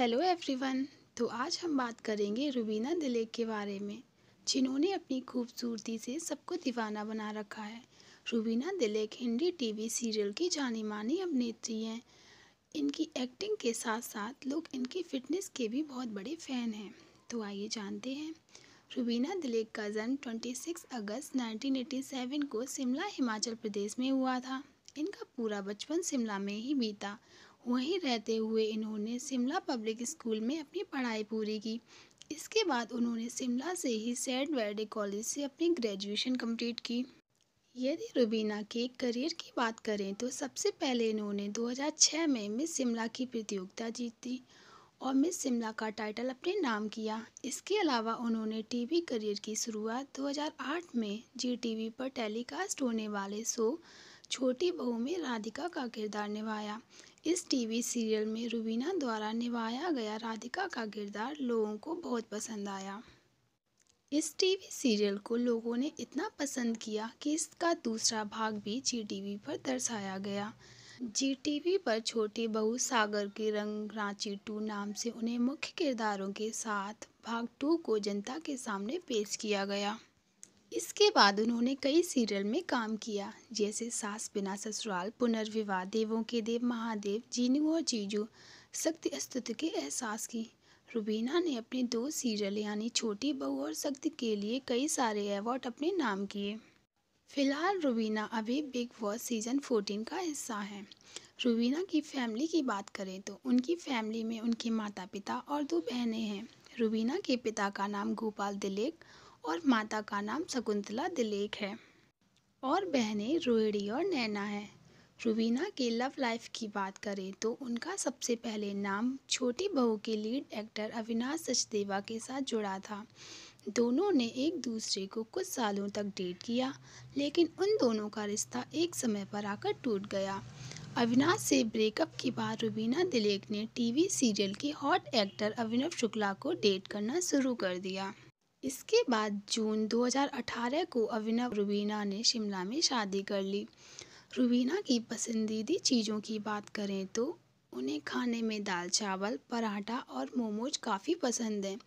hello everyone तो आज हम बात करेंगे रुबीना दिलेक के बारे में जिन्होंने अपनी खूबसूरती से सबको दीवाना बना रखा है रुबीना दिलेक हिंदी टीवी सीरियल की जानी मानी अभिनेत्री हैं इनकी एक्टिंग के साथ साथ लोग इनकी फिटनेस के भी बहुत बड़े फ़ैन हैं तो आइए जानते हैं रुबीना दिलेक का जन्म 26 अगस्त 1987 को शिमला हिमाचल प्रदेश में हुआ था इनका पूरा बचपन शिमला में ही बीता वहीं रहते हुए इन्होंने शिमला पब्लिक स्कूल में अपनी पढ़ाई पूरी की इसके बाद उन्होंने शिमला से ही सेंट वर्डे कॉलेज से अपनी ग्रेजुएशन कंप्लीट की यदि रुबीना के करियर की बात करें तो सबसे पहले इन्होंने 2006 में मिस शिमला की प्रतियोगिता जीती और मिस शिमला का टाइटल अपने नाम किया इसके अलावा उन्होंने टीवी करियर की शुरुआत 2008 में जी टीवी पर टेलीकास्ट होने वाले शो छोटी बहू में राधिका का किरदार निभाया इस टीवी सीरियल में रुबीना द्वारा निभाया गया राधिका का किरदार लोगों को बहुत पसंद आया इस टीवी सीरियल को लोगों ने इतना पसंद किया कि इसका दूसरा भाग भी जी टीवी पर दर्शाया गया जी टीवी पर छोटी बहू सागर के रंग रांची टू नाम से उन्हें मुख्य किरदारों के साथ भाग टू को जनता के सामने पेश किया गया इसके बाद उन्होंने कई सीरियल में काम किया जैसे सास बिना ससुराल पुनर्विवाह देवों के देव महादेव जीनू और जीजू शक्ति अस्तित्व के एहसास की रुबीना ने अपने दो सीरियल यानी छोटी बहू और शक्ति के लिए कई सारे अवार्ड अपने नाम किए फिलहाल रुबीना अभी बिग बॉस सीजन 14 का हिस्सा है रुबीना की फैमिली की बात करें तो उनकी फैमिली में उनके माता पिता और दो बहनें हैं रुबीना के पिता का नाम गोपाल दिलेक और माता का नाम शकुंतला दिलेख है और बहनें रोहिणी और नैना है रुबीना के लव लाइफ की बात करें तो उनका सबसे पहले नाम छोटी बहू के लीड एक्टर अविनाश सचदेवा के साथ जुड़ा था दोनों ने एक दूसरे को कुछ सालों तक डेट किया लेकिन उन दोनों का रिश्ता एक समय पर आकर टूट गया अविनाश से ब्रेकअप के बाद रुबीना दिलेक ने टीवी सीरियल के हॉट एक्टर अभिनव शुक्ला को डेट करना शुरू कर दिया इसके बाद जून 2018 को अभिनव रुबीना ने शिमला में शादी कर ली रुबीना की पसंदीदी चीज़ों की बात करें तो उन्हें खाने में दाल चावल पराठा और मोमोज काफ़ी पसंद हैं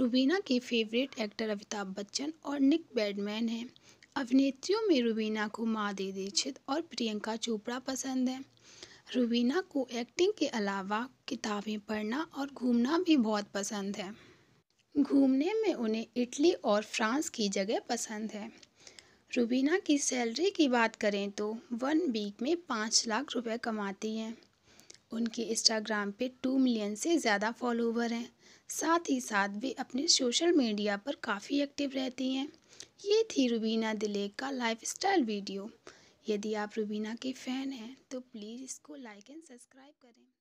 रुबीना के फेवरेट एक्टर अमिताभ बच्चन और निक बैडमैन हैं अभिनेत्रियों में रुबीना को माधुरी दीक्षित और प्रियंका चोपड़ा पसंद हैं रुबीना को एक्टिंग के अलावा किताबें पढ़ना और घूमना भी बहुत पसंद है घूमने में उन्हें इटली और फ्रांस की जगह पसंद है रुबीना की सैलरी की बात करें तो वन वीक में पाँच लाख रुपए कमाती हैं उनके इंस्टाग्राम पे टू मिलियन से ज़्यादा फॉलोवर हैं साथ ही साथ वे अपने सोशल मीडिया पर काफ़ी एक्टिव रहती हैं ये थी रुबीना दिलेक का लाइफ वीडियो यदि आप रुबीना के फ़ैन हैं तो प्लीज़ इसको लाइक एंड सब्सक्राइब करें